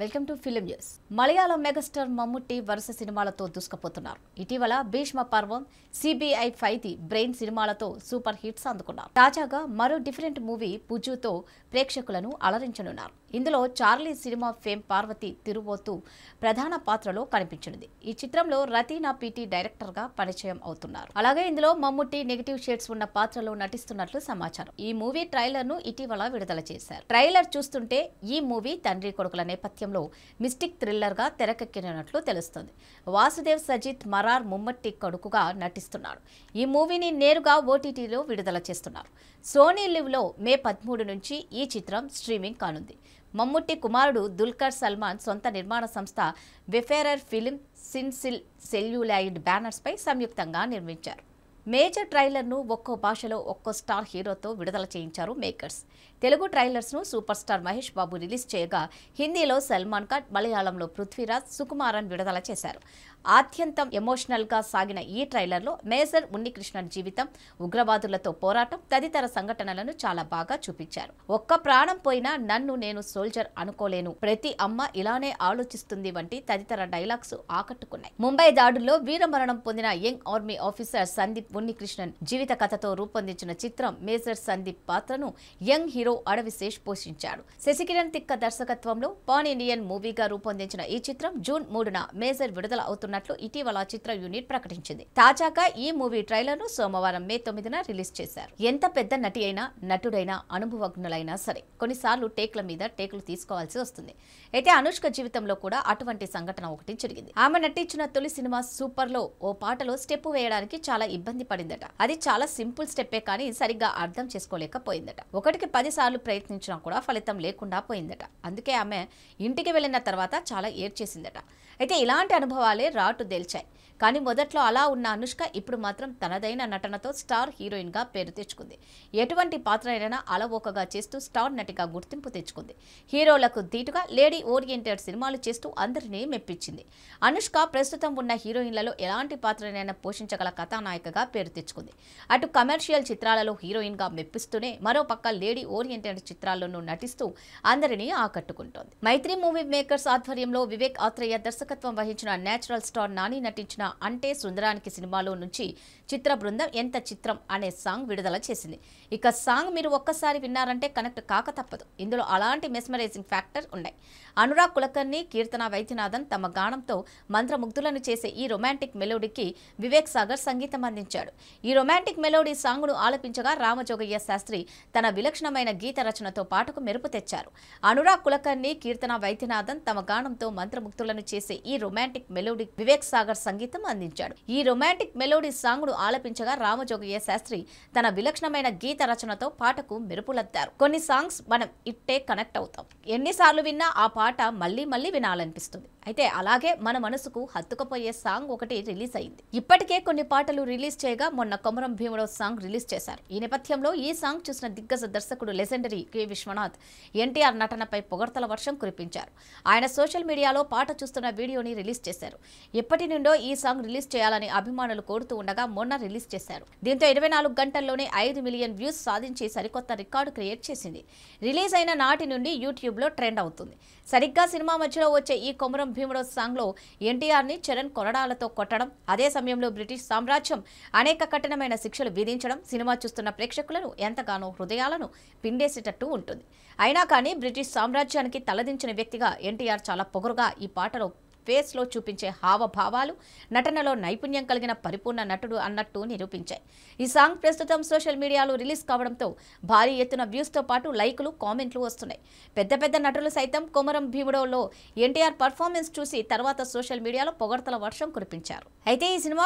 welcome to film news Malayalam megastar Mammootty వరుస సినిమాలతో దూసుకుపోతున్నారు ఇటీవల Bheeshma Parvam CBI five the brain సినిమాలతో సూపర్ హిట్స్ అందుకున్నారు తాజాగా మరో డిఫరెంట్ మూవీ పుజుతో ప్రేక్షకులను అలరించనున్నారు ఇందులో Charlie cinema fame Parvathy Thiruvothu ప్రధాన పాత్రలో కనిపించనుంది ఈ చిత్రంలో రతీనా పీటీ డైరెక్టర్గా పరిచయం అవుతున్నారు అలాగే ఇందులో మమ్ముట్టి నెగిటివ్ షేడ్స్ ఉన్న పాత్రలో నటిస్తున్నట్లు సమాచారం ఈ మూవీ ట్రైలర్ను ఇటీవల విడుదల చేశారు ట్రైలర్ చూస్తుంటే ఈ మూవీ తండ్రి కొడుకుల నేపథ్యంలో మిస్టిక్ థ్రిల్లర్గా తెరకెక్కినట్లు తెలుస్తుంది వాసుదేవ్ సజిత్ మరార్ ముమ్మట్టి కొడుకుగా నటిస్తున్నాడు ఈ మూవీని నేరుగా ఓటీటీలో విడుదల చేస్తున్నారు సోనీ లో మే పదమూడు నుంచి ఈ చిత్రం స్ట్రీమింగ్ కానుంది మమ్ముట్టి కుమారుడు దుల్కర్ సల్మాన్ సొంత నిర్మాణ సంస్థ వెఫేరర్ ఫిలిం సిన్సిల్ సెల్యులాయిడ్ బ్యానర్స్పై సంయుక్తంగా నిర్మించారు మేజర్ ట్రైలర్ను ఒక్కో భాషలో ఒక్కో స్టార్ హీరోతో విడుదల చేయించారు మేకర్స్ తెలుగు ట్రైలర్స్ను super star Mahesh Babu release చేయగా హిందీలో సల్మాన్ ఖాన్ మలయాళంలో పృథ్వీరాజ్ సుకుమారన్ విడుదల చేశారు ఆత్యంతం ఎమోషనల్గా సాగిన ఈ ట్రైలర్లో మేజర్ ఉన్నికృష్ణన్ జీవితం ఉగ్రవాదులతో పోరాటం తదితర సంఘటనలను చాలా బాగా చూపించారు ఒక్క ప్రాణం పోయినా నన్ను నేను సోల్జర్ అనుకోలేను ప్రతి అమ్మ ఇలానే ఆలోచిస్తుంది వంటి తదితర డైలాగ్స్ ఆకట్టుకున్నాయి ముంబై దాడుల్లో వీరమరణం పొందిన young army officer Sandeep Unnikrishnan జీవిత కథతో రూపొందించిన చిత్రం మేజర్ సందీప్ పాత్రను యంగ్ హీరో అడవి అడవిశేష్ పోషించాడు శశికిరణ్ తిక్క దర్శకత్వంలో పాన్ ఇండియన్ మూవీగా రూపొందించిన ఈ చిత్రం జూన్ మూడున మేజర్ విడుదల అవుతున్నట్లు ఇటీవల చిత్ర యూనిట్ ప్రకటించింది తాజాగా ఈ మూవీ ట్రైలర్ ను సోమవారం మే తొమ్మిదిన రిలీజ్ చేశారు ఎంత పెద్ద నటి అయినా నటుడైనా అనుభవజ్ఞులైనా సరే కొన్నిసార్లు టేక్ల మీద టేకులు తీసుకోవాల్సి వస్తుంది అయితే అనుష్క జీవితంలో కూడా అటువంటి సంఘటన ఒకటి జరిగింది ఆమె నటించిన తొలి సినిమా సూపర్ లో ఓ పాటలో స్టెప్ వేయడానికి చాలా ఇబ్బంది పడిందట అది చాలా సింపుల్ స్టెప్పే కానీ సరిగ్గా అర్థం చేసుకోలేకపోయిందట ఒకటికి పది ఎన్నిసార్లు ప్రయత్నించినా కూడా ఫలితం లేకుండా పోయిందట అందుకే ఆమె ఇంటికి వెళ్ళిన తర్వాత చాలా ఏడ్చేసిందట అయితే ఇలాంటి అనుభవాలే రాటు దేల్చాయి కానీ మొదట్లో అలా ఉన్న అనుష్క ఇప్పుడు మాత్రం తనదైన నటనతో స్టార్ హీరోయిన్గా పేరు తెచ్చుకుంది ఎటువంటి పాత్రనైనా అలవోకగా చేస్తూ స్టార్ నటిగా గుర్తింపు తెచ్చుకుంది హీరోలకు ధీటుగా లేడీ ఓరియంటెడ్ సినిమాలు చేస్తూ అందరినీ మెప్పించింది అనుష్క ప్రస్తుతం ఉన్న హీరోయిన్లలో ఎలాంటి పాత్రనైనా పోషించగల కథానాయికగా పేరు తెచ్చుకుంది అటు కమర్షియల్ చిత్రాలలో హీరోయిన్గా మెప్పిస్తూనే మరోపక్క లేడీ ఓరియంటెడ్ ఓరియంటెడ్ చిత్రాల్లోనూ నటిస్తూ అందరినీ ఆకట్టుకుంటోంది మైత్రి మూవీ మేకర్స్ ఆధ్వర్యంలో వివేక్ ఆత్రేయ దర్శకత్వం వహించిన నేచురల్ స్టార్ నాని నటించిన అంటే సుందరానికి సినిమాలో నుంచి చిత్ర బృందం ఎంత చిత్రం అనే సాంగ్ విడుదల చేసింది ఇక సాంగ్ మీరు ఒక్కసారి విన్నారంటే కనెక్ట్ కాక తప్పదు ఇందులో అలాంటి మెస్మరైజింగ్ ఫ్యాక్టర్ ఉన్నాయి అనురాగ్ కులకర్ణి కీర్తన వైద్యనాథన్ తమ గానంతో మంత్రముగ్ధులను చేసే ఈ రొమాంటిక్ మెలోడీకి వివేక్ సాగర్ సంగీతం అందించాడు ఈ రొమాంటిక్ మెలోడీ సాంగును ఆలపించగా రామజోగయ్య శాస్త్రి తన విలక్షణమైన గీత రచనతో పాటకు మెరుపు తెచ్చారు అనురాగ్ కులకర్ణి కీర్తన వైద్యనాథన్ తమ గానంతో మంత్రముగ్ధులను చేసే ఈ రొమాంటిక్ మెలోడీ వివేక్ సాగర్ సంగీతం అందించాడు ఈ రొమాంటిక్ మెలోడీ సాంగ్ను ఆలపించగా రామజోగయ్య శాస్త్రి తన విలక్షణమైన గీత రచనతో పాటకు మెరుపులద్దారు కొన్ని సాంగ్స్ మనం ఇట్టే కనెక్ట్ అవుతాం ఎన్నిసార్లు విన్నా ఆ పాట మళ్ళీ మళ్ళీ వినాలనిపిస్తుంది అయితే అలాగే మన మనసుకు హత్తుకపోయే సాంగ్ ఒకటి రిలీజ్ అయింది ఇప్పటికే కొన్ని పాటలు రిలీజ్ చేయగా మొన్న కొమరం భీమరావు సాంగ్ రిలీజ్ చేశారు ఈ నేపథ్యంలో ఈ సాంగ్ చూసిన దిగ్గజ దర్శకుడు లెజెండరీ కె విశ్వనాథ్ ఎన్టీఆర్ నటనపై పొగడ్తల వర్షం కురిపించారు ఆయన సోషల్ మీడియాలో పాట చూస్తున్న వీడియోని రిలీజ్ చేశారు ఎప్పటి నుండో ఈ సాంగ్ రిలీజ్ చేయాలని అభిమానులు కోరుతూ ఉండగా మొన్న రిలీజ్ చేశారు దీంతో ఇరవై గంటల్లోనే ఐదు మిలియన్ వ్యూస్ సాధించి సరికొత్త రికార్డు క్రియేట్ చేసింది రిలీజ్ అయిన నాటి నుండి యూట్యూబ్లో ట్రెండ్ అవుతుంది సరిగ్గా సినిమా మధ్యలో వచ్చే ఈ కొమరం చిత్రం భీముడో సాంగ్లో ఎన్టీఆర్ని చరణ్ కొరడాలతో కొట్టడం అదే సమయంలో బ్రిటిష్ సామ్రాజ్యం అనేక కఠినమైన శిక్షలు విధించడం సినిమా చూస్తున్న ప్రేక్షకులను ఎంతగానో హృదయాలను పిండేసేటట్టు ఉంటుంది అయినా కానీ బ్రిటిష్ సామ్రాజ్యానికి తలదించిన వ్యక్తిగా ఎన్టీఆర్ చాలా పొగరుగా ఈ పాటలో ఫేస్లో చూపించే హావభావాలు నటనలో నైపుణ్యం కలిగిన పరిపూర్ణ నటుడు అన్నట్టు నిరూపించాయి ఈ సాంగ్ ప్రస్తుతం సోషల్ మీడియాలో రిలీజ్ కావడంతో భారీ ఎత్తున వ్యూస్తో పాటు లైకులు కామెంట్లు వస్తున్నాయి పెద్ద పెద్ద నటులు సైతం కొమరం భీముడోలో ఎన్టీఆర్ పర్ఫార్మెన్స్ చూసి తర్వాత సోషల్ మీడియాలో పొగడ్తల వర్షం కురిపించారు అయితే ఈ సినిమా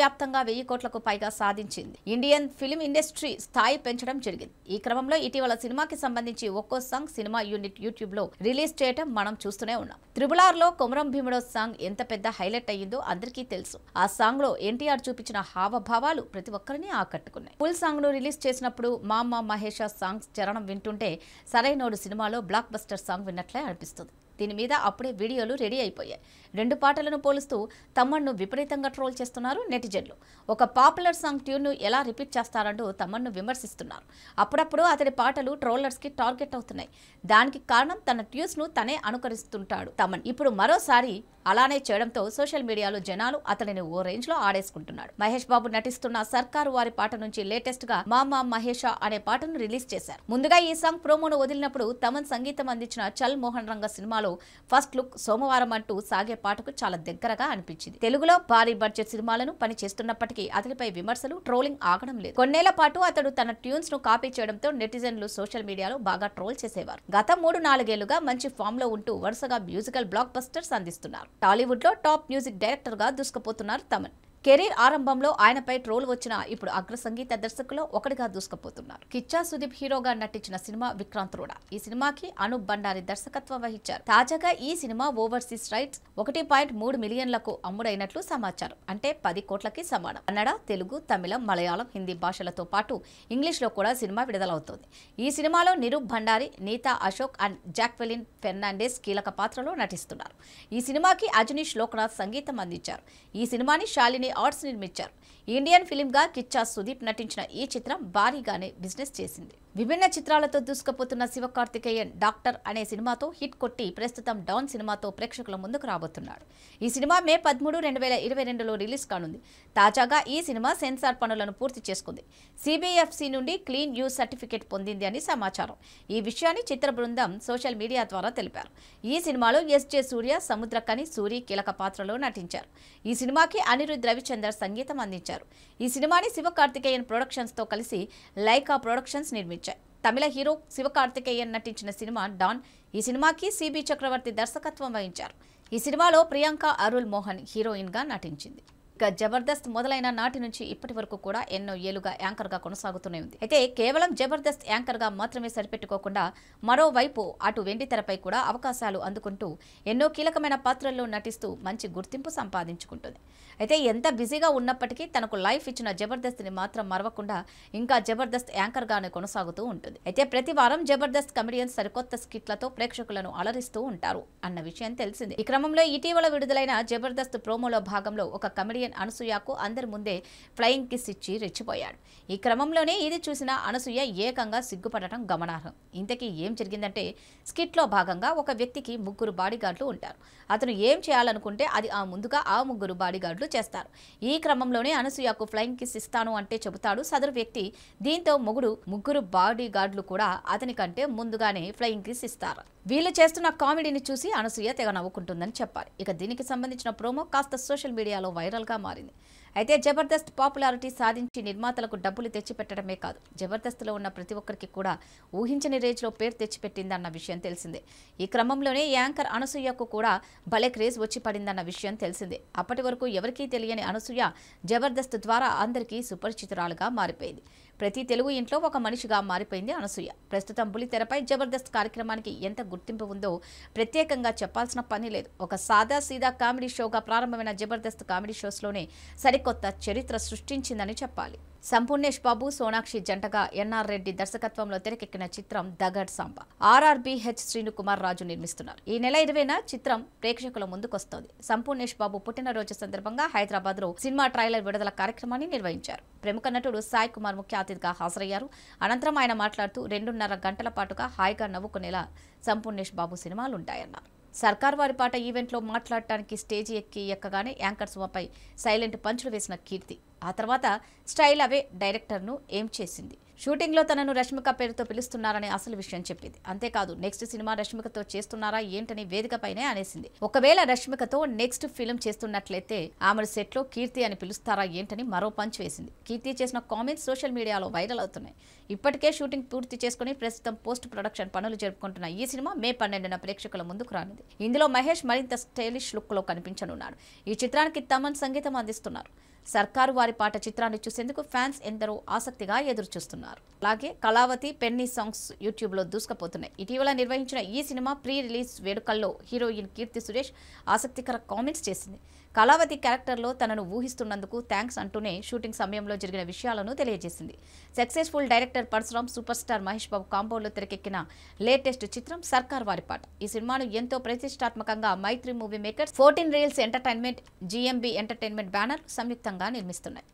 వ్యాప్తంగా వెయ్యి కోట్లకు పైగా సాధించింది ఇండియన్ ఫిలిం ఇండస్ట్రీ స్థాయి పెంచడం జరిగింది ఈ క్రమంలో ఇటీవల సినిమాకి సంబంధించి ఒక్కో సాంగ్ సినిమా యూనిట్ యూట్యూబ్ లో రిలీజ్ చేయడం మనం చూస్తూనే ఉన్నాం త్రిబులార్ లో కొమరం భీముడు తమ్ముడో సాంగ్ ఎంత పెద్ద హైలైట్ అయ్యిందో అందరికీ తెలుసు ఆ సాంగ్ లో ఎన్టీఆర్ చూపించిన హావభావాలు ప్రతి ఒక్కరిని ఆకట్టుకున్నాయి ఫుల్ సాంగ్ ను రిలీజ్ చేసినప్పుడు మా అమ్మ మహేష సాంగ్ చరణం వింటుంటే సరైనోడు సినిమాలో బ్లాక్ బస్టర్ సాంగ్ విన్నట్లే అనిపిస్తుంది దీని మీద అప్పుడే వీడియోలు రెడీ అయిపోయాయి రెండు పాటలను పోలుస్తూ తమ్మన్ను విపరీతంగా ట్రోల్ చేస్తున్నారు నెటిజన్లు ఒక పాపులర్ సాంగ్ ట్యూన్ను ఎలా రిపీట్ చేస్తారంటూ తమ్మన్ను విమర్శిస్తున్నారు అప్పుడప్పుడు అతడి పాటలు ట్రోలర్స్కి టార్గెట్ అవుతున్నాయి దానికి కారణం తన ట్యూస్ను తనే అనుకరిస్తుంటాడు తమన్ ఇప్పుడు మరోసారి అలానే చేయడంతో సోషల్ మీడియాలో జనాలు అతడిని ఓ రేంజ్ లో ఆడేసుకుంటున్నాడు మహేష్ బాబు నటిస్తున్న సర్కారు వారి పాట నుంచి లేటెస్ట్ గా మా మహేష అనే పాటను రిలీజ్ చేశారు ముందుగా ఈ సాంగ్ ప్రోమోను వదిలినప్పుడు తమన్ సంగీతం అందించిన చల్ మోహన్ రంగ సినిమాలో ఫస్ట్ లుక్ సోమవారం అంటూ సాగే పాటకు చాలా దగ్గరగా అనిపించింది తెలుగులో భారీ బడ్జెట్ సినిమాలను పని చేస్తున్నప్పటికీ అతడిపై విమర్శలు ట్రోలింగ్ ఆగడం లేదు కొన్నేళ్ల పాటు అతడు తన ట్యూన్స్ ను కాపీ చేయడంతో నెటిజన్లు సోషల్ మీడియాలో బాగా ట్రోల్ చేసేవారు గత మూడు నాలుగేళ్లుగా మంచి ఫామ్ లో ఉంటూ వరుసగా మ్యూజికల్ బ్లాక్ బస్టర్స్ అందిస్తున్నారు టాలీవుడ్లో టాప్ మ్యూజిక్ డైరెక్టర్గా దూసుకుపోతున్నారు తమన్ కెరీర్ ఆరంభంలో ఆయనపై ట్రోల్ వచ్చినా ఇప్పుడు అగ్ర సంగీత దర్శకుల్లో ఒకటిగా దూసుకుపోతున్నారు కిచ్చా సుదీప్ హీరోగా నటించిన సినిమా విక్రాంత్ రోడా ఈ సినిమాకి అనూప్ బండారి దర్శకత్వం వహించారు తాజాగా ఈ సినిమా ఓవర్సీస్ రైట్స్ ఒకటి పాయింట్ మూడు మిలియన్లకు అమ్ముడైనట్లు సమాచారం అంటే పది కోట్లకి సమానం కన్నడ తెలుగు తమిళం మలయాళం హిందీ భాషలతో పాటు ఇంగ్లీష్లో కూడా సినిమా విడుదలవుతోంది ఈ సినిమాలో నిరూప్ భండారి నీతా అశోక్ అండ్ జాక్వెలిన్ ఫెర్నాండెస్ కీలక పాత్రలో నటిస్తున్నారు ఈ సినిమాకి అజనీష్ లోక్నాథ్ సంగీతం అందించారు ఈ సినిమాని శాలిని ఆర్ట్స్ నిర్మించారు ఇండియన్ ఫిలింగా కిచ్చా సుదీప్ నటించిన ఈ చిత్రం భారీగానే బిజినెస్ చేసింది విభిన్న చిత్రాలతో దూసుకుపోతున్న శివకార్తికేయన్ డాక్టర్ అనే సినిమాతో హిట్ కొట్టి ప్రస్తుతం డాన్ సినిమాతో ప్రేక్షకుల ముందుకు రాబోతున్నాడు ఈ సినిమా మే పదమూడు రెండు వేల ఇరవై రెండులో రిలీజ్ కానుంది తాజాగా ఈ సినిమా సెన్సార్ పనులను పూర్తి చేసుకుంది సిబిఎఫ్సి నుండి క్లీన్ యూజ్ సర్టిఫికేట్ పొందింది అని సమాచారం ఈ విషయాన్ని చిత్ర బృందం సోషల్ మీడియా ద్వారా తెలిపారు ఈ సినిమాలో ఎస్ జే సూర్య సముద్రకని సూరి కీలక పాత్రలో నటించారు ఈ సినిమాకి అనిరుద్ధ్ రవిచందర్ సంగీతం అందించారు ఈ సినిమాని శివకార్తికేయన్ ప్రొడక్షన్స్తో కలిసి లైకా ప్రొడక్షన్స్ నిర్మించారు తమిళ హీరో శివకార్తికేయన్ నటించిన సినిమా డాన్ ఈ సినిమాకి సిబి చక్రవర్తి దర్శకత్వం వహించారు ఈ సినిమాలో ప్రియాంక అరుల్ మోహన్ హీరోయిన్ గా నటించింది ఇక జబర్దస్త్ మొదలైన నాటి నుంచి ఇప్పటి వరకు కూడా ఎన్నో యాంకర్ యాంకర్గా కొనసాగుతూనే ఉంది అయితే కేవలం జబర్దస్త్ యాంకర్ గా మాత్రమే సరిపెట్టుకోకుండా మరోవైపు అటు వెండితెరపై కూడా అవకాశాలు అందుకుంటూ ఎన్నో కీలకమైన పాత్రల్లో నటిస్తూ మంచి గుర్తింపు సంపాదించుకుంటుంది అయితే ఎంత బిజీగా ఉన్నప్పటికీ తనకు లైఫ్ ఇచ్చిన జబర్దస్త్ని మాత్రం మరవకుండా ఇంకా జబర్దస్త్ యాంకర్గానే కొనసాగుతూ ఉంటుంది అయితే ప్రతి వారం జబర్దస్త్ కమెడియన్స్ సరికొత్త స్కిట్లతో ప్రేక్షకులను అలరిస్తూ ఉంటారు అన్న విషయం తెలిసింది ఈ క్రమంలో ఇటీవల విడుదలైన జబర్దస్త్ ప్రోమోలో భాగంలో ఒక కమెడియన్ అనసూయకు అందరి ముందే ఫ్లయింగ్ కిస్ ఇచ్చి రెచ్చిపోయాడు ఈ క్రమంలోనే ఇది చూసిన అనసూయ ఏకంగా సిగ్గుపడటం గమనార్హం ఇంతకీ ఏం జరిగిందంటే స్కిట్లో భాగంగా ఒక వ్యక్తికి ముగ్గురు బాడీగార్డులు ఉంటారు అతను ఏం చేయాలనుకుంటే అది ఆ ముందుగా ఆ ముగ్గురు బాడీగార్డులు చేస్తారు ఈ క్రమంలోనే అనసూయకు ఫ్లయింగ్ కిస్ ఇస్తాను అంటే చెబుతాడు సదరు వ్యక్తి దీంతో మొగుడు ముగ్గురు బాడీగార్డులు కూడా అతనికంటే ముందుగానే ఫ్లయింగ్ కిస్ ఇస్తారు వీళ్ళు చేస్తున్న కామెడీని చూసి అనసూయ తెగ నవ్వుకుంటుందని చెప్పాలి ఇక దీనికి సంబంధించిన ప్రోమో కాస్త సోషల్ మీడియాలో వైరల్గా మారింది అయితే జబర్దస్త్ పాపులారిటీ సాధించి నిర్మాతలకు డబ్బులు తెచ్చిపెట్టడమే కాదు జబర్దస్త్లో ఉన్న ప్రతి ఒక్కరికి కూడా ఊహించని రేజ్లో పేరు తెచ్చిపెట్టిందన్న విషయం తెలిసిందే ఈ క్రమంలోనే యాంకర్ అనసూయకు కూడా భలే క్రేజ్ వచ్చి పడిందన్న విషయం తెలిసిందే అప్పటి వరకు ఎవరికీ తెలియని అనసూయ జబర్దస్త్ ద్వారా అందరికీ సుపరిచితురాలుగా మారిపోయింది ప్రతి తెలుగు ఇంట్లో ఒక మనిషిగా మారిపోయింది అనసూయ ప్రస్తుతం బులితెరపై జబర్దస్త్ కార్యక్రమానికి ఎంత గుర్తింపు ఉందో ప్రత్యేకంగా చెప్పాల్సిన పని లేదు ఒక సాదా సీదా కామెడీ షోగా ప్రారంభమైన జబర్దస్త్ కామెడీ షోస్లోనే సరికొత్త చరిత్ర సృష్టించిందని చెప్పాలి సంపూర్ణేష్ బాబు సోనాక్షి జంటగా ఎన్ఆర్ రెడ్డి దర్శకత్వంలో తెరకెక్కిన చిత్రం దగడ్ సాంబ ఆర్ఆర్బిహెచ్ శ్రీనుకుమార్ రాజు నిర్మిస్తున్నారు ఈ నెల ఇరవైన చిత్రం ప్రేక్షకుల ముందుకొస్తోంది సంపూర్ణేష్ బాబు పుట్టినరోజు సందర్భంగా హైదరాబాద్ లో సినిమా ట్రైలర్ విడుదల కార్యక్రమాన్ని నిర్వహించారు ప్రముఖ నటుడు సాయి కుమార్ ముఖ్య అతిథిగా హాజరయ్యారు అనంతరం ఆయన మాట్లాడుతూ రెండున్నర గంటల పాటుగా హాయిగా నవ్వుకునేలా సంపూర్ణేష్ బాబు సినిమాలుంటాయన్నారు సర్కార్ వారి పాట ఈవెంట్లో మాట్లాడటానికి స్టేజీ ఎక్కి ఎక్కగానే యాంకర్స్ వాపై సైలెంట్ పంచులు వేసిన కీర్తి ఆ తర్వాత స్టైల్ అవే డైరెక్టర్ను ఏం చేసింది షూటింగ్లో తనను రష్మిక పేరుతో పిలుస్తున్నారనే అసలు విషయం చెప్పింది అంతేకాదు నెక్స్ట్ సినిమా రష్మికతో చేస్తున్నారా ఏంటని వేదికపైనే అనేసింది ఒకవేళ రష్మికతో నెక్స్ట్ ఫిల్మ్ చేస్తున్నట్లయితే ఆమె సెట్లో కీర్తి అని పిలుస్తారా ఏంటని మరో పంచ్ వేసింది కీర్తి చేసిన కామెంట్స్ సోషల్ మీడియాలో వైరల్ అవుతున్నాయి ఇప్పటికే షూటింగ్ పూర్తి చేసుకుని ప్రస్తుతం పోస్ట్ ప్రొడక్షన్ పనులు జరుపుకుంటున్న ఈ సినిమా మే పన్నెండున ప్రేక్షకుల ముందుకు రానుంది ఇందులో మహేష్ మరింత స్టైలిష్ లుక్లో కనిపించనున్నాడు ఈ చిత్రానికి తమన్ సంగీతం అందిస్తున్నారు సర్కారు వారి పాట చిత్రాన్ని చూసేందుకు ఫ్యాన్స్ ఎందరో ఆసక్తిగా ఎదురుచూస్తున్నారు అలాగే కళావతి పెన్నీ సాంగ్స్ యూట్యూబ్ లో దూసుకుపోతున్నాయి ఇటీవల నిర్వహించిన ఈ సినిమా ప్రీ రిలీజ్ వేడుకల్లో హీరోయిన్ కీర్తి సురేష్ ఆసక్తికర కామెంట్స్ చేసింది కళావతి క్యారెక్టర్లో తనను ఊహిస్తున్నందుకు థ్యాంక్స్ అంటూనే షూటింగ్ సమయంలో జరిగిన విషయాలను తెలియజేసింది successful director Parasuram super star Mahesh Babu కాంపౌండ్లో తెరకెక్కిన లేటెస్ట్ చిత్రం సర్కార్ వారి పాట ఈ సినిమాను ఎంతో ప్రతిష్టాత్మకంగా Mythri movie makers fourteen reels entertainment GMB entertainment banner సంయుక్తంగా నిర్మిస్తున్నాయి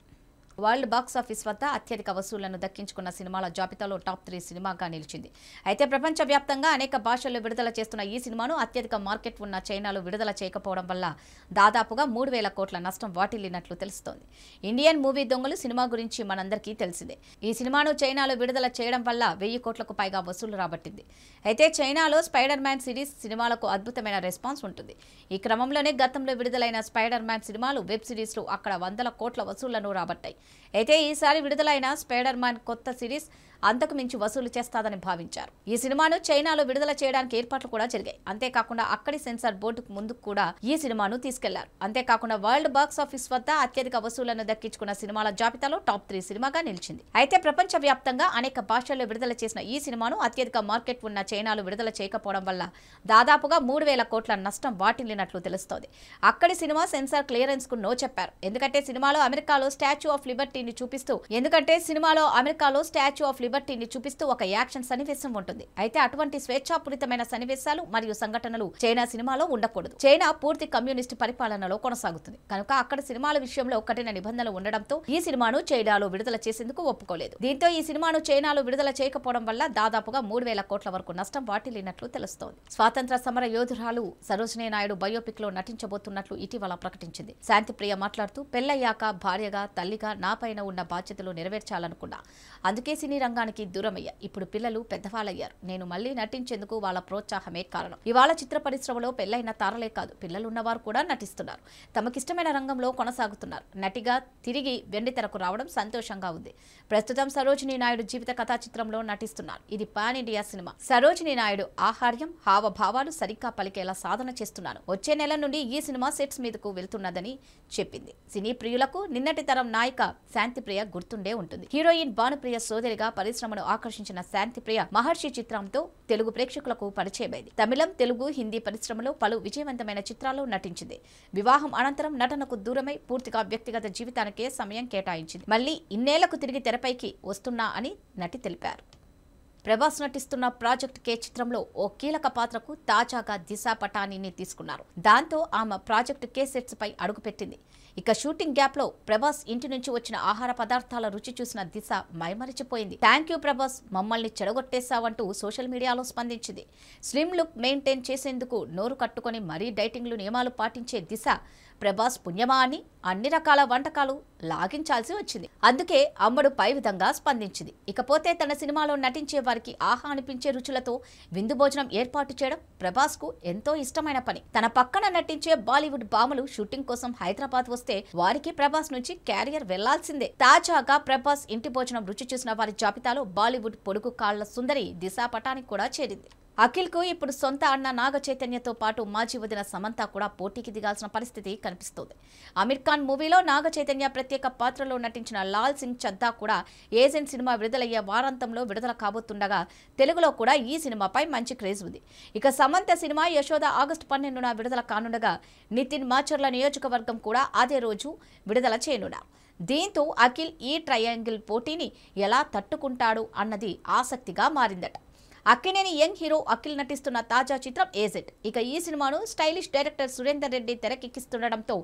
వరల్డ్ బాక్స్ ఆఫీస్ వద్ద అత్యధిక వసూళ్లను దక్కించుకున్న సినిమాల జాబితాలో టాప్ త్రీ సినిమాగా నిలిచింది అయితే ప్రపంచవ్యాప్తంగా అనేక భాషల్లో విడుదల చేస్తున్న ఈ సినిమాను అత్యధిక మార్కెట్ ఉన్న చైనాలో విడుదల చేయకపోవడం వల్ల దాదాపుగా మూడు కోట్ల నష్టం వాటిల్లినట్లు తెలుస్తోంది ఇండియన్ మూవీ దొంగలు సినిమా గురించి మనందరికీ తెలిసిందే ఈ సినిమాను చైనాలో విడుదల చేయడం వల్ల వెయ్యి కోట్లకు పైగా వసూలు రాబట్టింది అయితే చైనాలో స్పైడర్ మ్యాన్ సిరీస్ సినిమాలకు అద్భుతమైన రెస్పాన్స్ ఉంటుంది ఈ క్రమంలోనే గతంలో విడుదలైన స్పైడర్ మ్యాన్ సినిమాలు వెబ్ సిరీస్లు అక్కడ వందల కోట్ల వసూళ్లను రాబట్టాయి అయితే ఈసారి విడుదలైన స్పైడర్ మ్యాన్ కొత్త సిరీస్ అంతకు మించి వసూలు చేస్తాదని భావించారు ఈ సినిమాను చైనాలో విడుదల చేయడానికి ఏర్పాట్లు కూడా జరిగాయి అంతేకాకుండా అక్కడి సెన్సార్ బోర్డుకు ముందుకు కూడా ఈ సినిమాను తీసుకెళ్లారు అంతేకాకుండా వరల్డ్ బాక్స్ ఆఫీస్ వద్ద అత్యధిక వసూలను దక్కించుకున్న సినిమాల జాబితాలో టాప్ త్రీ సినిమాగా నిలిచింది అయితే ప్రపంచ వ్యాప్తంగా అనేక భాషల్లో విడుదల చేసిన ఈ సినిమాను అత్యధిక మార్కెట్ ఉన్న చైనాలో విడుదల చేయకపోవడం వల్ల దాదాపుగా మూడు వేల కోట్ల నష్టం వాటిల్లినట్లు తెలుస్తోంది అక్కడి సినిమా సెన్సార్ క్లియరెన్స్ కు నో చెప్పారు ఎందుకంటే సినిమాలో అమెరికాలో స్టాచ్యూ ఆఫ్ లిబర్టీని చూపిస్తూ ఎందుకంటే సినిమాలో అమెరికాలో స్టాచ్యూ ఆఫ్ లిబర్టీని చూపిస్తూ ఒక యాక్షన్ సన్నివేశం ఉంటుంది అయితే అటువంటి స్వేచ్ఛాపూరితమైన సన్నివేశాలు మరియు సంఘటనలు చైనా సినిమాలో ఉండకూడదు చైనా పూర్తి కమ్యూనిస్టు పరిపాలనలో కొనసాగుతుంది కనుక అక్కడ సినిమాల విషయంలో కఠిన నిబంధనలు ఉండడంతో ఈ సినిమాను చైనాలో విడుదల చేసేందుకు ఒప్పుకోలేదు దీంతో ఈ సినిమాను చైనాలో విడుదల చేయకపోవడం వల్ల దాదాపుగా మూడు వేల కోట్ల వరకు నష్టం వాటిల్లినట్లు తెలుస్తోంది స్వాతంత్ర సమర యోధురాలు సరోజినీ నాయుడు బయోపిక్ లో నటించబోతున్నట్లు ఇటీవల ప్రకటించింది శాంతిప్రియ మాట్లాడుతూ పెళ్లయ్యాక భార్యగా తల్లిగా నా ఉన్న బాధ్యతలు నెరవేర్చాలనుకున్నా అందుకే సినీ రంగం రంగానికి దూరమయ్యా ఇప్పుడు పిల్లలు పెద్దవాళ్ళయ్యారు నేను మళ్ళీ నటించేందుకు వాళ్ళ ప్రోత్సాహమే కారణం ఇవాళ చిత్ర పరిశ్రమలో పెళ్లైన తారలే కాదు పిల్లలున్నవారు కూడా నటిస్తున్నారు తమకిష్టమైన రంగంలో కొనసాగుతున్నారు నటిగా తిరిగి వెండితెరకు రావడం సంతోషంగా ఉంది ప్రస్తుతం సరోజినీ నాయుడు జీవిత కథా చిత్రంలో నటిస్తున్నారు ఇది pan India cinema Sarojini Naidu ఆహార్యం హావభావాలు సరిగ్గా పలికేలా సాధన చేస్తున్నారు వచ్చే నెల నుండి ఈ సినిమా సెట్స్ మీదకు వెళ్తున్నదని చెప్పింది సినీ ప్రియులకు నిన్నటి తరం నాయిక శాంతిప్రియ గుర్తుండే ఉంటుంది హీరోయిన్ భానుప్రియ సోదరిగా పరి పరిశ్రమను ఆకర్షించిన శాంతిప్రియ మహర్షి చిత్రంతో తెలుగు ప్రేక్షకులకు పరిచయమైంది తమిళం తెలుగు హిందీ పరిశ్రమలో పలు విజయవంతమైన చిత్రాల్లో నటించింది వివాహం అనంతరం నటనకు దూరమై పూర్తిగా వ్యక్తిగత జీవితానికే సమయం కేటాయించింది మళ్లీ ఇన్నేళ్లకు తిరిగి తెరపైకి వస్తున్నా అని నటి తెలిపారు ప్రభాస్ నటిస్తున్న ప్రాజెక్ట్ కే చిత్రంలో ఓ కీలక పాత్రకు తాజాగా దిశా పటానీని తీసుకున్నారు దాంతో ఆమె ప్రాజెక్ట్ కే సెట్స్ పై అడుగుపెట్టింది ఇక షూటింగ్ గ్యాప్ లో ప్రభాస్ ఇంటి నుంచి వచ్చిన ఆహార పదార్థాల రుచి చూసిన దిశ మైమరిచిపోయింది థ్యాంక్ యూ ప్రభాస్ మమ్మల్ని చెడగొట్టేశావంటూ సోషల్ మీడియాలో స్పందించింది స్లిమ్ లుక్ మెయింటైన్ చేసేందుకు నోరు కట్టుకొని మరీ డైటింగ్లు నియమాలు పాటించే దిశ ప్రభాస్ పుణ్యమాని అన్ని రకాల వంటకాలు లాగించాల్సి వచ్చింది అందుకే అమ్మడు పై విధంగా స్పందించింది ఇకపోతే తన సినిమాలో నటించే వారికి ఆహా అనిపించే రుచులతో విందు భోజనం ఏర్పాటు చేయడం ప్రభాస్ కు ఎంతో ఇష్టమైన పని తన పక్కన నటించే బాలీవుడ్ బామలు షూటింగ్ కోసం హైదరాబాద్ వస్తే వారికి ప్రభాస్ నుంచి క్యారియర్ వెళ్లాల్సిందే తాజాగా ప్రభాస్ ఇంటి భోజనం రుచి చూసిన వారి జాబితాలో బాలీవుడ్ పొడుగు కాళ్ల సుందరి దిశా పటానికి కూడా చేరింది అఖిల్ కు ఇప్పుడు సొంత అన్న నాగ చైతన్యతో పాటు మాజీ వదిన సమంత కూడా పోటీకి దిగాల్సిన పరిస్థితి కనిపిస్తోంది అమీర్ ఖాన్ మూవీలో నాగ చైతన్య ప్రత్యేక పాత్రలో నటించిన లాల్ సింగ్ చద్దా కూడా ఏజెంట్ సినిమా విడుదలయ్యే వారాంతంలో విడుదల కాబోతుండగా తెలుగులో కూడా ఈ సినిమాపై మంచి క్రేజ్ ఉంది ఇక సమంత సినిమా యశోద ఆగస్టు పన్నెండున విడుదల కానుండగా నితిన్ మాచర్ల నియోజకవర్గం కూడా అదే రోజు విడుదల చేయనున్నారు దీంతో అఖిల్ ఈ ట్రయాంగిల్ పోటీని ఎలా తట్టుకుంటాడు అన్నది ఆసక్తిగా మారిందట అక్కినేని యంగ్ హీరో అఖిల్ నటిస్తున్న తాజా చిత్రం ఏజెంట్ ఇక ఈ సినిమాను స్టైలిష్ డైరెక్టర్ సురేందర్ రెడ్డి తెరకెక్కిస్తుండటంతో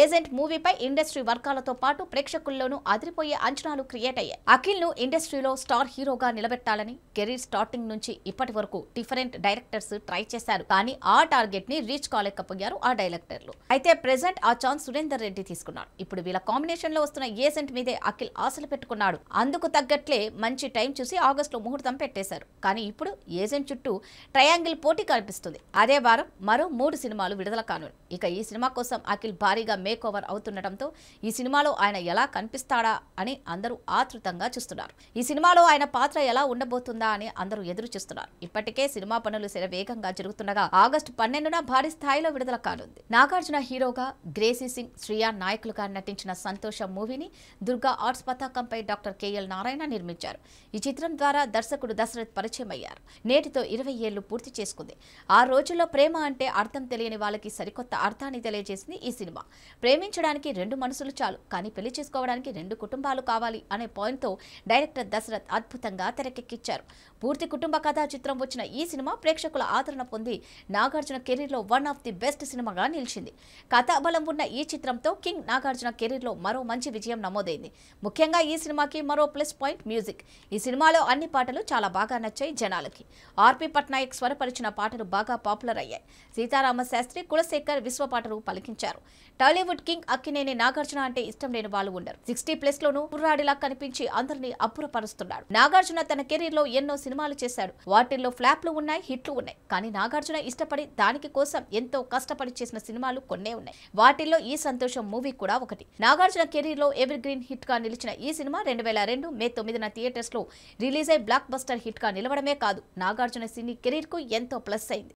ఏజెంట్ మూవీపై ఇండస్ట్రీ వర్గాలతో పాటు ప్రేక్షకుల్లోనూ అదిరిపోయే అంచనాలు క్రియేట్ అయ్యాయి అఖిల్ ను ఇండస్ట్రీలో స్టార్ హీరోగా నిలబెట్టాలని కెరీర్ స్టార్టింగ్ నుంచి ఇప్పటి వరకు డిఫరెంట్ డైరెక్టర్స్ ట్రై చేశారు కానీ ఆ టార్గెట్ ని రీచ్ కాలేకపోయారు ఆ డైరెక్టర్లు అయితే ప్రెసెంట్ ఆ ఛాన్స్ సురేందర్ రెడ్డి తీసుకున్నాడు ఇప్పుడు వీళ్ళ కాంబినేషన్ లో వస్తున్న ఏజెంట్ మీదే అఖిల్ ఆశలు పెట్టుకున్నాడు అందుకు తగ్గట్లే మంచి టైం చూసి ఆగస్ట్ లో ముహూర్తం పెట్టేశారు కానీ ఇప్పుడు చేసినప్పుడు ఏజెంట్ చుట్టూ ట్రయాంగిల్ పోటీ కల్పిస్తుంది అదే వారం మరో మూడు సినిమాలు విడుదల కాను ఇక ఈ సినిమా కోసం అఖిల్ భారీగా మేక్ ఓవర్ అవుతుండటంతో ఈ సినిమాలో ఆయన ఎలా కనిపిస్తాడా అని అందరూ ఆతృతంగా చూస్తున్నారు ఈ సినిమాలో ఆయన పాత్ర ఎలా ఉండబోతుందా అని అందరూ ఎదురు చూస్తున్నారు ఇప్పటికే సినిమా పనులు శర వేగంగా జరుగుతుండగా ఆగస్టు పన్నెండున భారీ స్థాయిలో విడుదల కానుంది నాగార్జున హీరోగా గ్రేసీ సింగ్ శ్రియా నాయకులుగా నటించిన సంతోష మూవీని దుర్గా ఆర్ట్స్ పతాకంపై డాక్టర్ కేఎల్ నారాయణ నిర్మించారు ఈ చిత్రం ద్వారా దర్శకుడు దశరథ్ పరిచయం అయ్యారు చేశారు నేటితో ఇరవై ఏళ్లు పూర్తి చేసుకుంది ఆ రోజుల్లో ప్రేమ అంటే అర్థం తెలియని వాళ్ళకి సరికొత్త అర్థాన్ని తెలియజేసింది ఈ సినిమా ప్రేమించడానికి రెండు మనసులు చాలు కానీ పెళ్లి చేసుకోవడానికి రెండు కుటుంబాలు కావాలి అనే పాయింట్తో డైరెక్టర్ దశరథ్ అద్భుతంగా తెరకెక్కించారు పూర్తి కుటుంబ కథా చిత్రం వచ్చిన ఈ సినిమా ప్రేక్షకుల ఆదరణ పొంది నాగార్జున కెరీర్లో వన్ ఆఫ్ ది బెస్ట్ సినిమాగా నిలిచింది కథాబలం ఉన్న ఈ చిత్రంతో కింగ్ నాగార్జున కెరీర్లో మరో మంచి విజయం నమోదైంది ముఖ్యంగా ఈ సినిమాకి మరో ప్లస్ పాయింట్ మ్యూజిక్ ఈ సినిమాలో అన్ని పాటలు చాలా బాగా నచ్చాయి జనాలు కుటుంబాలకి ఆర్పి పట్నాయక్ స్వరపరిచిన పాటలు బాగా పాపులర్ అయ్యాయి సీతారామ శాస్త్రి కులశేఖర్ విశ్వ పాటలు పలికించారు టాలీవుడ్ కింగ్ అక్కినేని నాగార్జున అంటే ఇష్టం లేని వాళ్ళు ఉండరు సిక్స్టీ ప్లస్ లోనూ పుర్రాడిలా కనిపించి అందరినీ అప్పురపరుస్తున్నాడు నాగార్జున తన కెరీర్ లో ఎన్నో సినిమాలు చేశాడు వాటిల్లో ఫ్లాప్లు ఉన్నాయి హిట్లు ఉన్నాయి కానీ నాగార్జున ఇష్టపడి దానికి కోసం ఎంతో కష్టపడి చేసిన సినిమాలు కొన్నే ఉన్నాయి వాటిల్లో ఈ సంతోషం మూవీ కూడా ఒకటి నాగార్జున కెరీర్ లో ఎవర్ గ్రీన్ హిట్ గా నిలిచిన ఈ సినిమా రెండు వేల రెండు మే తొమ్మిదిన థియేటర్స్ లో రిలీజ్ అయి బ్లాక్ బస్టర్ హిట్ గా నిలవడమే కాదు కాదు నాగార్జున సినీ కెరీర్కు ఎంతో ప్లస్ అయింది